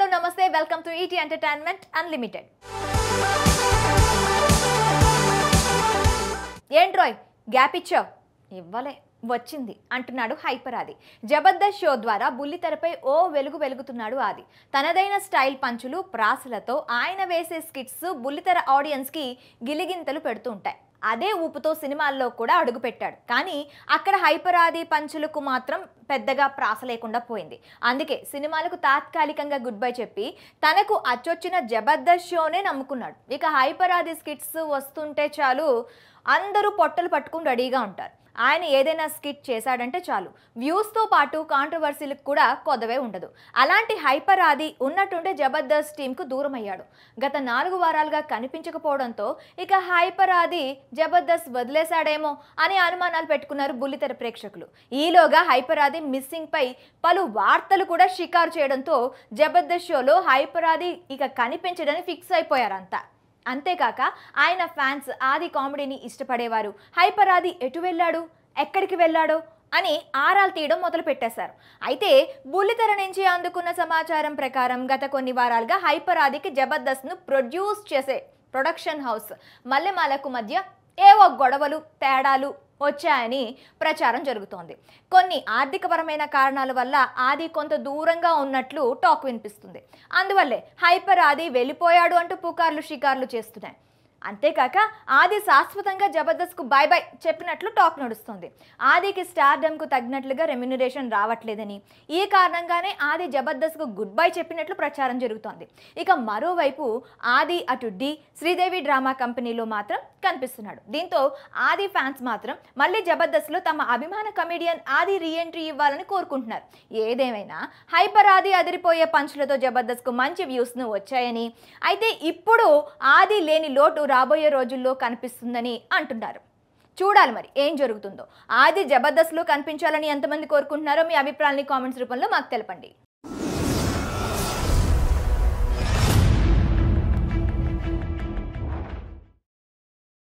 hello నమస్తే welcome to ET entertainment unlimited ఏంట్రోయ్ gap ఇచ్చావు ఇవ్వలే వచ్చింది అంటున్నాడు హైపర్ ఆది జబర్దస్త్ షో ద్వారా బుల్లితెరపై ఓ వెలుగు వెలుగుతున్నాడు ఆది తనదైన స్టైల్ పంచులు ప్రాసులతో ఆయన వేసే స్కిట్స్ బుల్లితెర ఆడియన్స్కి గిలిగింతలు పెడుతూ ఉంటాయి అదే ఊపుతో సినిమాల్లో కూడా అడుగుపెట్టాడు కానీ అక్కడ హైపరాది పంచులకు మాత్రం పెద్దగా ప్రాస లేకుండా పోయింది అందుకే సినిమాలకు తాత్కాలికంగా గుడ్ బై చెప్పి తనకు అచ్చొచ్చిన జబర్దస్త్ షోనే నమ్ముకున్నాడు ఇక హైపర్ ఆది స్కిట్స్ వస్తుంటే చాలు అందరూ పొట్టలు పట్టుకుని రెడీగా ఉంటారు ఆయన ఏదైనా స్కిట్ చేశాడంటే చాలు వ్యూస్తో పాటు కాంట్రవర్సీలకు కూడా కొదవే ఉండదు అలాంటి హైపర్ ఆది ఉన్నట్టుండే జబర్దస్త్ టీంకు దూరం అయ్యాడు గత నాలుగు వారాలుగా కనిపించకపోవడంతో ఇక హైపర్ ఆది జబర్దస్త్ వదిలేశాడేమో అని అనుమానాలు పెట్టుకున్నారు బుల్లితెర ప్రేక్షకులు ఈలోగా హైపర్ ఆది అపరాధి మిస్సింగ్ పై పలు వార్తలు కూడా షికారు చేయడంతో జబర్దస్త్ షోలో ఆది ఇక కనిపించడని ఫిక్స్ అయిపోయారంతా అంతేకాక ఆయన ఫ్యాన్స్ ఆది కామెడీని ఇష్టపడేవారు హైపరాది ఎటు వెళ్ళాడు ఎక్కడికి వెళ్ళాడు అని ఆరాలు తీయడం మొదలుపెట్టేశారు అయితే బుల్లితెర నుంచి అందుకున్న సమాచారం ప్రకారం గత కొన్ని వారాలుగా హైపరాదికి జబర్దస్త్ను ప్రొడ్యూస్ చేసే ప్రొడక్షన్ హౌస్ మల్లెమాలకు మధ్య ఏవో గొడవలు తేడాలు వచ్చాయని ప్రచారం జరుగుతోంది కొన్ని ఆర్థికపరమైన కారణాల వల్ల ఆది కొంత దూరంగా ఉన్నట్లు టాక్ వినిపిస్తుంది అందువల్లే హైపర్ ఆది వెళ్ళిపోయాడు అంటూ పుకార్లు షికార్లు చేస్తున్నాయి అంతేకాక ఆది శాశ్వతంగా జబర్దస్త్కు బై బై చెప్పినట్లు టాక్ నడుస్తుంది ఆదికి స్టార్డమ్కు తగినట్లుగా రెమ్యునరేషన్ రావట్లేదని ఈ కారణంగానే ఆది జబర్దస్త్కు గుడ్ బై చెప్పినట్లు ప్రచారం జరుగుతోంది ఇక మరోవైపు ఆది అటు డి శ్రీదేవి డ్రామా కంపెనీలో మాత్రం కనిపిస్తున్నాడు దీంతో ఆది ఫ్యాన్స్ మాత్రం మళ్ళీ జబర్దస్త్లో తమ అభిమాన కమెడియన్ ఆది రీఎంట్రీ ఇవ్వాలని కోరుకుంటున్నారు ఏదేమైనా హైపర్ ఆది అదిరిపోయే పంచులతో జబర్దస్త్కు మంచి వ్యూస్ను వచ్చాయని అయితే ఇప్పుడు ఆది లేని లోటు రాబోయే రోజుల్లో కనిపిస్తుందని అంటున్నారు చూడాలి మరి ఏం జరుగుతుందో ఆది జబర్దస్త్లో కనిపించాలని ఎంతమంది కోరుకుంటున్నారో మీ అభిప్రాయాన్ని కామెంట్స్ రూపంలో మాకు తెలపండి